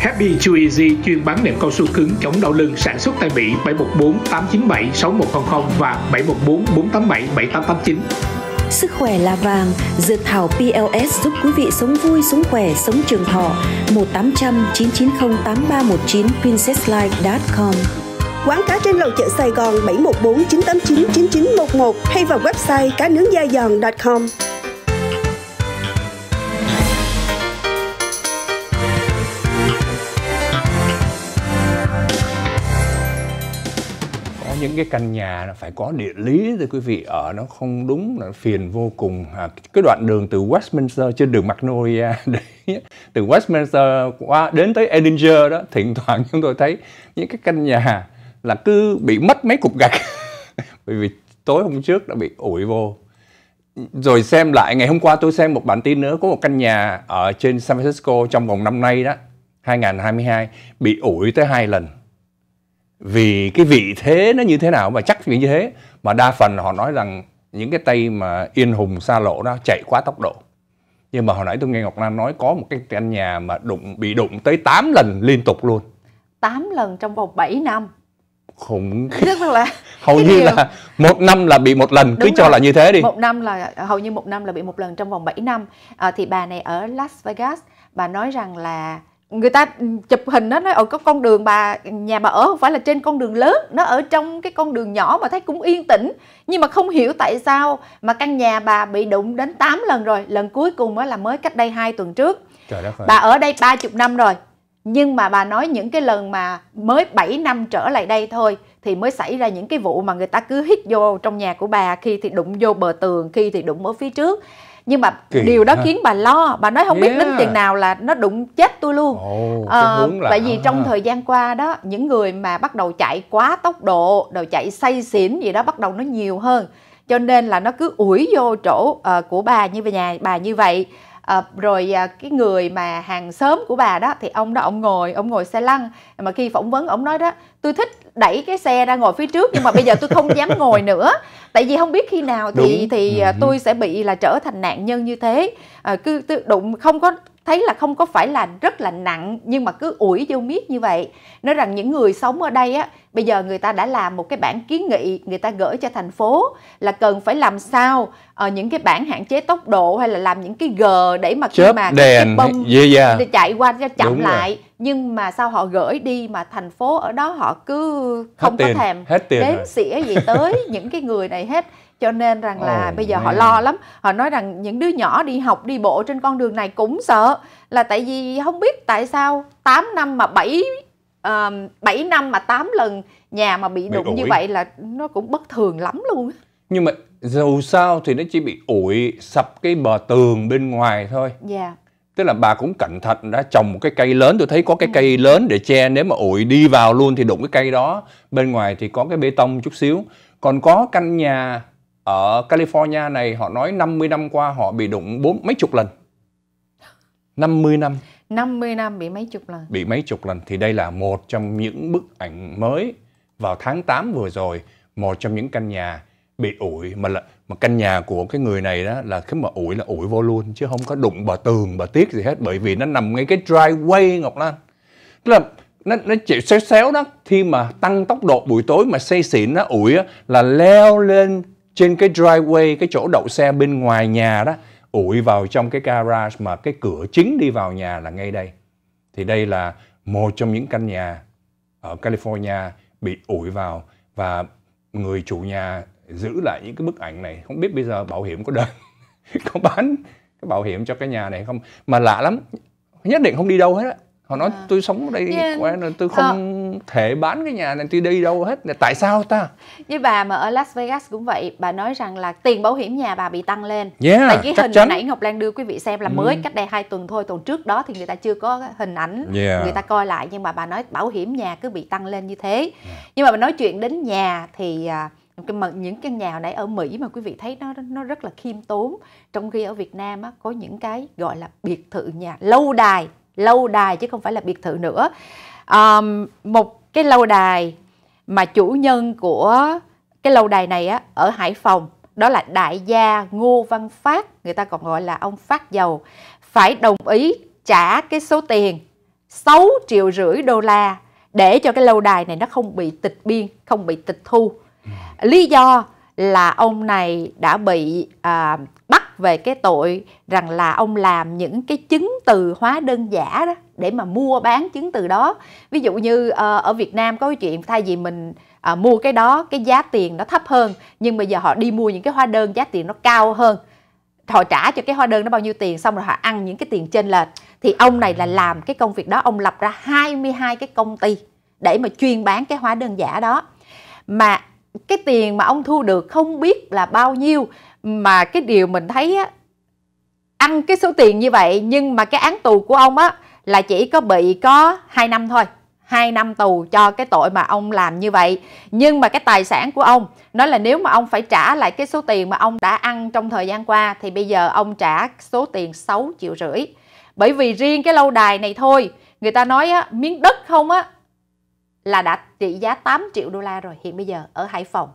Happy Chew Easy chuyên bán nệm cao su cứng chống đau lưng sản xuất tại Mỹ 714 897 6100 và 714 487 7889. Sức khỏe là vàng, dược thảo PLS giúp quý vị sống vui, sống khỏe, sống trường thọ. 1800 990 8319 princesslife.com Quán cá trên lầu chợ Sài Gòn 714 989 9911 hay vào website cá nướng da giòn.com. những cái căn nhà phải có địa lý rồi quý vị ở nó không đúng là phiền vô cùng à, cái đoạn đường từ Westminster trên đường Magnolia đấy từ Westminster qua đến tới Edinburgh đó thỉnh thoảng chúng tôi thấy những cái căn nhà là cứ bị mất mấy cục gạch bởi vì tối hôm trước đã bị ủi vô rồi xem lại ngày hôm qua tôi xem một bản tin nữa có một căn nhà ở trên San Francisco trong vòng năm nay đó 2022 bị ủi tới hai lần vì cái vị thế nó như thế nào mà chắc vì như thế mà đa phần họ nói rằng những cái tay mà yên hùng xa lộ đó chạy quá tốc độ nhưng mà hồi nãy tôi nghe Ngọc Lan nói có một cái căn nhà mà đụng bị đụng tới 8 lần liên tục luôn 8 lần trong vòng 7 năm khủng rất là hầu như điều... là một năm là bị một lần Đúng cứ rồi. cho là như thế đi một năm là hầu như một năm là bị một lần trong vòng 7 năm à, thì bà này ở Las Vegas bà nói rằng là người ta chụp hình đó nói ở có con đường bà nhà bà ở không phải là trên con đường lớn nó ở trong cái con đường nhỏ mà thấy cũng yên tĩnh nhưng mà không hiểu tại sao mà căn nhà bà bị đụng đến 8 lần rồi lần cuối cùng mới là mới cách đây hai tuần trước Trời đất bà ở đây 30 năm rồi nhưng mà bà nói những cái lần mà mới 7 năm trở lại đây thôi thì mới xảy ra những cái vụ mà người ta cứ hít vô trong nhà của bà khi thì đụng vô bờ tường khi thì đụng ở phía trước nhưng mà Kỳ điều đó ha. khiến bà lo bà nói không yeah. biết đến tiền nào là nó đụng chết tôi luôn oh, ờ, là tại vì trong thời gian qua đó những người mà bắt đầu chạy quá tốc độ đầu chạy say xỉn gì đó bắt đầu nó nhiều hơn cho nên là nó cứ ủi vô chỗ uh, của bà như vậy nhà bà như vậy à, rồi à, cái người mà hàng xóm của bà đó thì ông đó ông ngồi ông ngồi xe lăn mà khi phỏng vấn ông nói đó tôi thích đẩy cái xe ra ngồi phía trước nhưng mà bây giờ tôi không dám ngồi nữa tại vì không biết khi nào thì Đúng. thì à, ừ. tôi sẽ bị là trở thành nạn nhân như thế à, cứ đụng không có thấy là không có phải là rất là nặng nhưng mà cứ ủi vô miết như vậy nói rằng những người sống ở đây á bây giờ người ta đã làm một cái bản kiến nghị người ta gửi cho thành phố là cần phải làm sao ở ờ, những cái bản hạn chế tốc độ hay là làm những cái gờ để mà khi Chớp, mà đèn, cái bông yeah, yeah. chạy qua cho chậm Đúng lại rồi. nhưng mà sao họ gửi đi mà thành phố ở đó họ cứ không hết có tiền, thèm hết tiền đếm xỉa gì tới những cái người này hết cho nên rằng là oh, bây giờ man. họ lo lắm họ nói rằng những đứa nhỏ đi học đi bộ trên con đường này cũng sợ là tại vì không biết tại sao 8 năm mà 7 uh, năm mà 8 lần nhà mà bị, bị đụng ủi. như vậy là nó cũng bất thường lắm luôn nhưng mà dù sao thì nó chỉ bị ủi sập cái bờ tường bên ngoài thôi dạ yeah. tức là bà cũng cẩn thận đã trồng một cái cây lớn tôi thấy có cái ừ. cây lớn để che nếu mà ủi đi vào luôn thì đụng cái cây đó bên ngoài thì có cái bê tông chút xíu còn có căn nhà ở California này họ nói 50 năm qua họ bị đụng bốn mấy chục lần 50 năm 50 năm bị mấy chục lần bị mấy chục lần thì đây là một trong những bức ảnh mới vào tháng 8 vừa rồi một trong những căn nhà bị ủi mà là mà căn nhà của cái người này đó là khi mà ủi là ủi vô luôn chứ không có đụng bờ tường bờ tiết gì hết bởi vì nó nằm ngay cái driveway Ngọc Lan tức là nó nó chịu xéo xéo đó khi mà tăng tốc độ buổi tối mà say xỉn nó ủi á, là leo lên trên cái driveway cái chỗ đậu xe bên ngoài nhà đó ủi vào trong cái garage mà cái cửa chính đi vào nhà là ngay đây thì đây là một trong những căn nhà ở California bị ủi vào và người chủ nhà giữ lại những cái bức ảnh này không biết bây giờ bảo hiểm có đời có bán cái bảo hiểm cho cái nhà này không mà lạ lắm nhất định không đi đâu hết á họ nói à. tôi sống ở đây yeah. quá nên tôi không à. thể bán cái nhà này tôi đi đâu hết là tại sao ta với bà mà ở Las Vegas cũng vậy bà nói rằng là tiền bảo hiểm nhà bà bị tăng lên yeah, tại cái hình chắn. nãy Ngọc Lan đưa quý vị xem là ừ. mới cách đây hai tuần thôi tuần trước đó thì người ta chưa có hình ảnh yeah. người ta coi lại nhưng mà bà nói bảo hiểm nhà cứ bị tăng lên như thế nhưng mà bà nói chuyện đến nhà thì à, những căn nhà nãy ở Mỹ mà quý vị thấy nó nó rất là khiêm tốn trong khi ở Việt Nam á, có những cái gọi là biệt thự nhà lâu đài lâu đài chứ không phải là biệt thự nữa um, một cái lâu đài mà chủ nhân của cái lâu đài này á, ở Hải Phòng đó là đại gia Ngô Văn Phát người ta còn gọi là ông Phát dầu phải đồng ý trả cái số tiền 6 triệu rưỡi đô la để cho cái lâu đài này nó không bị tịch biên không bị tịch thu ừ. lý do là ông này đã bị à, về cái tội rằng là ông làm những cái chứng từ hóa đơn giả đó để mà mua bán chứng từ đó ví dụ như ờ, ở Việt Nam có cái chuyện thay vì mình à, mua cái đó cái giá tiền nó thấp hơn nhưng bây giờ họ đi mua những cái hóa đơn giá tiền nó cao hơn họ trả cho cái hóa đơn nó bao nhiêu tiền xong rồi họ ăn những cái tiền trên lệch thì ông này là làm cái công việc đó ông lập ra 22 cái công ty để mà chuyên bán cái hóa đơn giả đó mà cái tiền mà ông thu được không biết là bao nhiêu mà cái điều mình thấy á, ăn cái số tiền như vậy nhưng mà cái án tù của ông á là chỉ có bị có 2 năm thôi 2 năm tù cho cái tội mà ông làm như vậy nhưng mà cái tài sản của ông nói là nếu mà ông phải trả lại cái số tiền mà ông đã ăn trong thời gian qua thì bây giờ ông trả số tiền 6 triệu rưỡi bởi vì riêng cái lâu đài này thôi người ta nói á, miếng đất không á là đã trị giá 8 triệu đô la rồi hiện bây giờ ở Hải Phòng.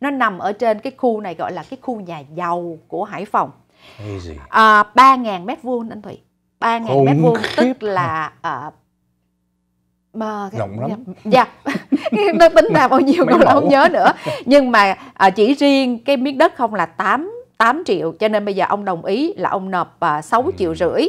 Nó nằm ở trên cái khu này gọi là cái khu nhà giàu của Hải Phòng. À, 3.000 mét vuông anh Thủy. 3.000 mét vuông tức là à, mà rộng lắm dạ, dạ. nó tính ra bao nhiêu con không nhớ nữa nhưng mà à, chỉ riêng cái miếng đất không là 8 8 triệu cho nên bây giờ ông đồng ý là ông nộp à, 6 ừ. triệu rưỡi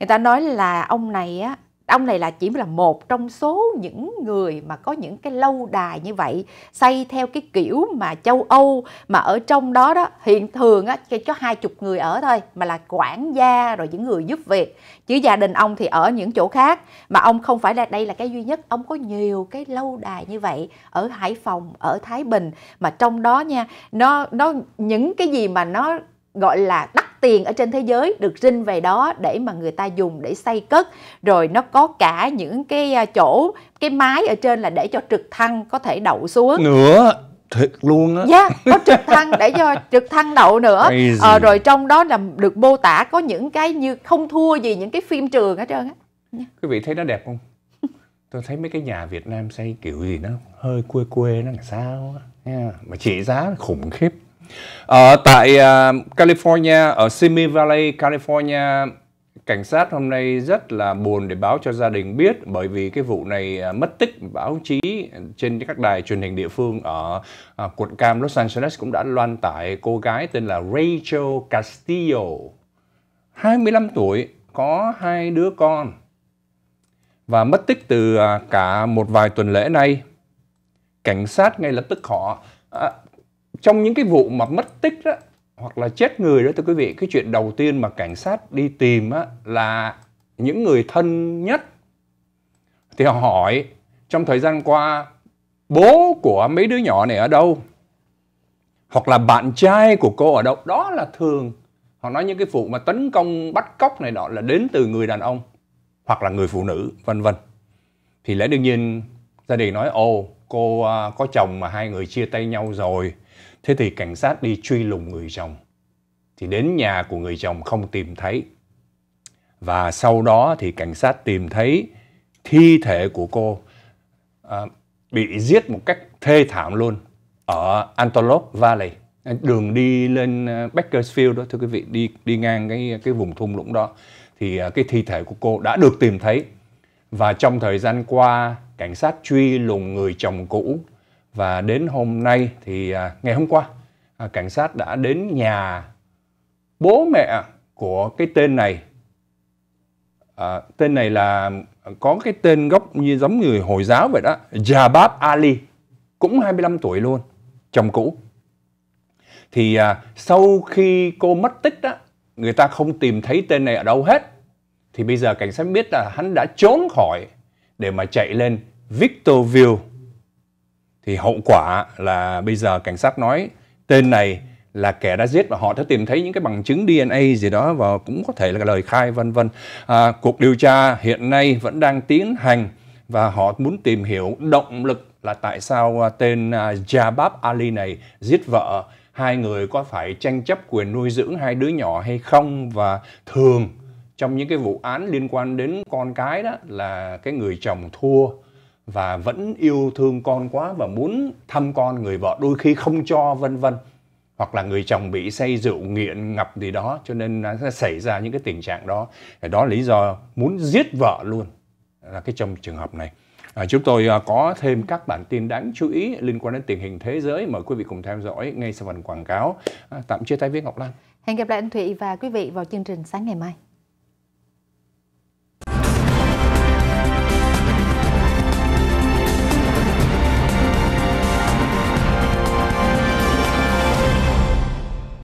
người ta nói là ông này á ông này là chỉ là một trong số những người mà có những cái lâu đài như vậy xây theo cái kiểu mà châu Âu mà ở trong đó đó hiện thường á chỉ có hai chục người ở thôi mà là quản gia rồi những người giúp việc chứ gia đình ông thì ở những chỗ khác mà ông không phải là đây là cái duy nhất ông có nhiều cái lâu đài như vậy ở Hải Phòng ở Thái Bình mà trong đó nha nó nó những cái gì mà nó gọi là đắt tiền ở trên thế giới được rinh về đó để mà người ta dùng để xây cất rồi nó có cả những cái à, chỗ cái mái ở trên là để cho trực thăng có thể đậu xuống nữa thiệt luôn á dạ yeah, có trực thăng để cho trực thăng đậu nữa ờ, rồi trong đó là được mô tả có những cái như không thua gì những cái phim trường hết trơn á dạ. quý vị thấy nó đẹp không tôi thấy mấy cái nhà Việt Nam xây kiểu gì nó hơi quê quê nó làm sao á mà trị giá khủng khiếp ở ờ, tại uh, California, ở Simi Valley, California, cảnh sát hôm nay rất là buồn để báo cho gia đình biết bởi vì cái vụ này ờ, mất tích báo chí trên các đài truyền hình địa phương ở à, quận Cam Los Angeles cũng đã loan tải cô gái tên là Rachel Castillo 25 tuổi có hai đứa con và mất tích từ cả một vài tuần lễ nay cảnh sát ngay lập tức họ à, trong những cái vụ mà mất tích đó hoặc là chết người đó thưa quý vị cái chuyện đầu tiên mà cảnh sát đi tìm á, là những người thân nhất thì họ hỏi trong thời gian qua bố của mấy đứa nhỏ này ở đâu hoặc là bạn trai của cô ở đâu đó là thường họ nói những cái vụ mà tấn công bắt cóc này đó là đến từ người đàn ông hoặc là người phụ nữ vân vân thì lẽ đương nhiên gia đình nói ồ cô à, có chồng mà hai người chia tay nhau rồi. Thế thì cảnh sát đi truy lùng người chồng. Thì đến nhà của người chồng không tìm thấy. Và sau đó thì cảnh sát tìm thấy thi thể của cô à, bị giết một cách thê thảm luôn ở Antelope Valley à, đường đi lên à, Bakersfield đó thưa quý vị đi đi ngang cái cái vùng thung lũng đó thì cái thi thể của cô đã được tìm thấy và trong thời gian qua, cảnh sát truy lùng người chồng cũ và đến hôm nay thì à, ngày hôm qua à, cảnh sát đã đến nhà bố mẹ của cái tên này. À, tên này là có cái tên gốc như giống người Hồi giáo vậy đó, Jabab Ali, cũng 25 tuổi luôn, chồng cũ. Thì à, sau khi cô mất tích đó người ta không tìm thấy tên này ở đâu hết thì bây giờ cảnh sát biết là hắn đã trốn khỏi để mà chạy lên Victorville. Thì hậu quả là bây giờ cảnh sát nói tên này là kẻ đã giết và họ đã tìm thấy những cái bằng chứng DNA gì đó và cũng có thể là lời khai vân vân. À, cuộc điều tra hiện nay vẫn đang tiến hành và họ muốn tìm hiểu động lực là tại sao à, tên à, Jabab Ali này giết vợ, hai người có phải tranh chấp quyền nuôi dưỡng hai đứa nhỏ hay không và thường trong những cái vụ án liên quan đến con cái đó là cái người chồng thua và vẫn yêu thương con quá và muốn thăm con người vợ đôi khi không cho vân vân hoặc là người chồng bị say rượu nghiện ngập gì đó cho nên nó sẽ xảy ra những cái tình trạng đó đó là lý do muốn giết vợ luôn là cái trong trường hợp này à, chúng tôi à, có thêm các bản tin đáng chú ý liên quan đến tình hình thế giới mời quý vị cùng theo dõi ngay sau phần quảng cáo à, tạm chia tay với Ngọc Lan hẹn gặp lại anh Thụy và quý vị vào chương trình sáng ngày mai